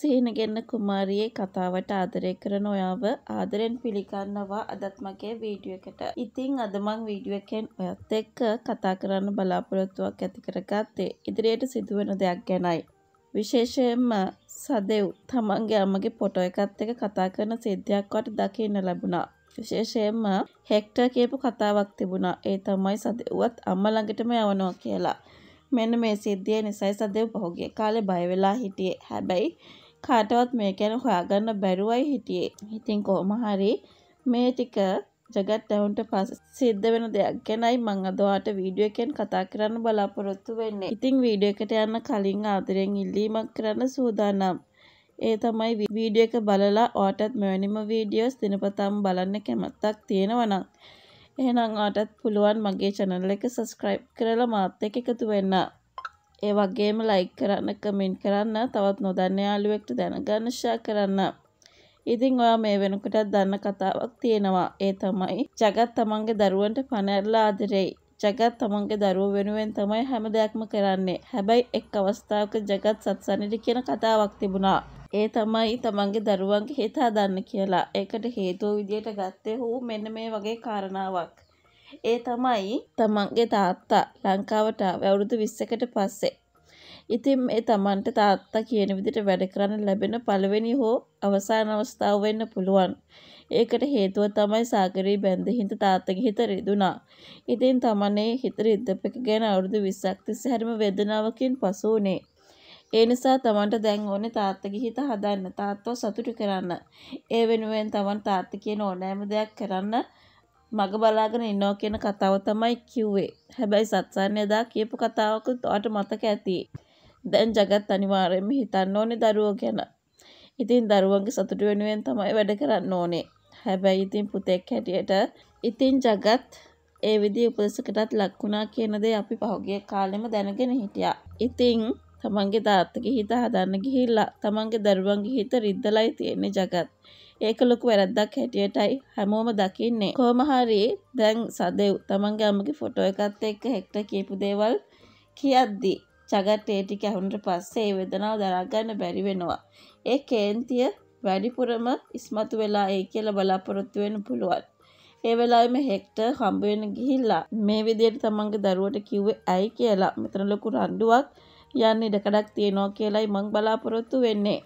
සීනගෙන්න කුමාරියේ කතාවට ආදරය කරන ඔයාව ආදරෙන් පිළිගන්නවා අදත් මගේ වීඩියෝ එකට. ඉතින් අද මං වීඩියෝ එකෙන් ඔයත් එක්ක කතා කරන්න බලාපොරොත්තුවක් ඇති කරගත්තේ ඉදිරියට සිදුවෙන දෙයක් ගැනයි. විශේෂයෙන්ම සදෙව් තමන්ගේ අම්මගේ ෆොටෝ එකත් එක්ක කතා කරන සිද්ධියක් වට දකින්න ලැබුණා. විශේෂයෙන්ම හෙක්ටර් කියපු කතාවක් තිබුණා. ඒ තමයි සදෙව්වත් අම්මා ළඟටම යවනවා කියලා. මෙන්න මේ සිද්ධිය නිසයි සදෙව් පහුගිය කාලේ බය වෙලා හිටියේ. හැබැයි කාටවත් මේ ගැන හොයාගන්න බැරුවයි හිටියේ. ඉතින් කොහොම හරි මේ ටික ජගත් ඇවුන්ට පස සිද්ධ වෙන දෙයක් ගැනයි මං අදවාට වීඩියෝ එකෙන් කතා කරන්න බලාපොරොත්තු වෙන්නේ. ඉතින් වීඩියෝ එකට යන්න කලින් ආදරෙන් ඉල්ලීමක් කරන්න සූදානම්. ඒ තමයි වීඩියෝ එක බලලා ඔයාටත් මෙවැනිම වීඩියෝස් දිනපතාම බලන්න කැමත්තක් තියෙනවා නම් එහෙනම් ඔයාටත් පුළුවන් මගේ channel එක subscribe කරලා මාත් එක්ක එකතු වෙන්න. ඒ වගේම ලයික් කරන්න කමෙන්ට් කරන්න තවත් නොදන්න යාළුවෙක්ට දැනගන්න ෂෙයා කරන්න. ඉතින් ඔයා මේ වෙනකොටත් දන්න කතාවක් තියෙනවා. ඒ තමයි జగත් තමන්ගේ දරුවන්ට පණ ඇරලා ආදරෙයි. ජගත් තමන්ගේ දරුව වෙනුවෙන් තමයි හැම දෙයක්ම කරන්නේ. හැබැයි එක් අවස්ථාවක ජගත් සත්සන්නට කියන කතාවක් තිබුණා. ඒ තමයි තමන්ගේ දරුවන්ගේ හිත හදන්න කියලා. ඒකට හේතුව විදියට ගත්තේ හෝ මෙන්න මේ වගේ කාරණාවක්. ඒ තමයි තමන්ගේ තාත්තා ලංකාවට අවුරුදු 20කට පස්සේ. ඉතින් මේ තමන්ට තාත්තා කියන විදිහට වැඩ කරන්න ලැබෙන පළවෙනි හෝ අවසාන අවස්ථාව වෙන්න පුළුවන්. ඒකට හේතුව තමයි සාගරී බැඳ හිඳ තාත්තගේ හිත රිදුනා. ඉතින් තමනේ හිත රිද්දපෙක ගැන අවුරුදු 20ක් තිස්සේ හැරිම වේදනාවකින් පසු වුණේ. ඒ නිසා තමන්ට දැන් ඕනේ තාත්තගේ හිත හදන්න, තාත්තව සතුටු කරන්න. ඒ වෙනුවෙන් තමන් තාත්තා කියන ඕනෑම දෙයක් කරන්න මග බලාගෙන ඉන්නෝ කියන කතාව තමයි කිව්වේ. හැබැයි සත්සන් එදා කියපු කතාවකුත් ඔයාට මතක ඇති. දැන් జగත් අනිවාර්යයෙන්ම හිතන්න ඕනේ දරුවෝ ගැන. ඉතින් දරුවන්ගේ සතුට වෙනුවෙන් තමයි වැඩ කරන්න ඕනේ. හැබැයි ඉතින් පුතෙක් හැටියට ඉතින් జగත් ඒ විදිහේ උපදේශකටත් ලක් වුණා කියන දේ අපි පහුගිය කාලෙම දැනගෙන හිටියා. ඉතින් තමන්ගේ තාත්තගේ හිත හදන්න ගිහිල්ලා තමන්ගේ දරුවන්ගේ හිත රිද්දලයි තියෙන්නේ జగත්. ඒක ලොකු වැරද්දක් හැටියටයි හැමෝම දකින්නේ. කොහොම හරි දැන් සදෙව් තමන්ගේ අම්මගේ ෆොටෝ එකත් එක්ක හෙක්ට කියපු දේවල් කියද්දී චගට් ඒ ටික ඇහුනට පස්සේ ඒ වේදනාව දරා ගන්න බැරි වෙනවා. ඒ කේන්තිය වැඩිපුරම ඉස්මතු වෙලා ඒ කියලා බලාපොරොත්තු වෙන්න පුළුවන්. ඒ වෙලාවෙම හෙක්ටර් හම්බ වෙන ගිහිල්ලා මේ විදියට තමන්ගේ දරුවට කිව්වේ ඇයි කියලා මෙතන ලොකු රණ්ඩුවක් යන්න ඉඩකඩක් තියෙනවා කියලායි මං බලාපොරොත්තු වෙන්නේ.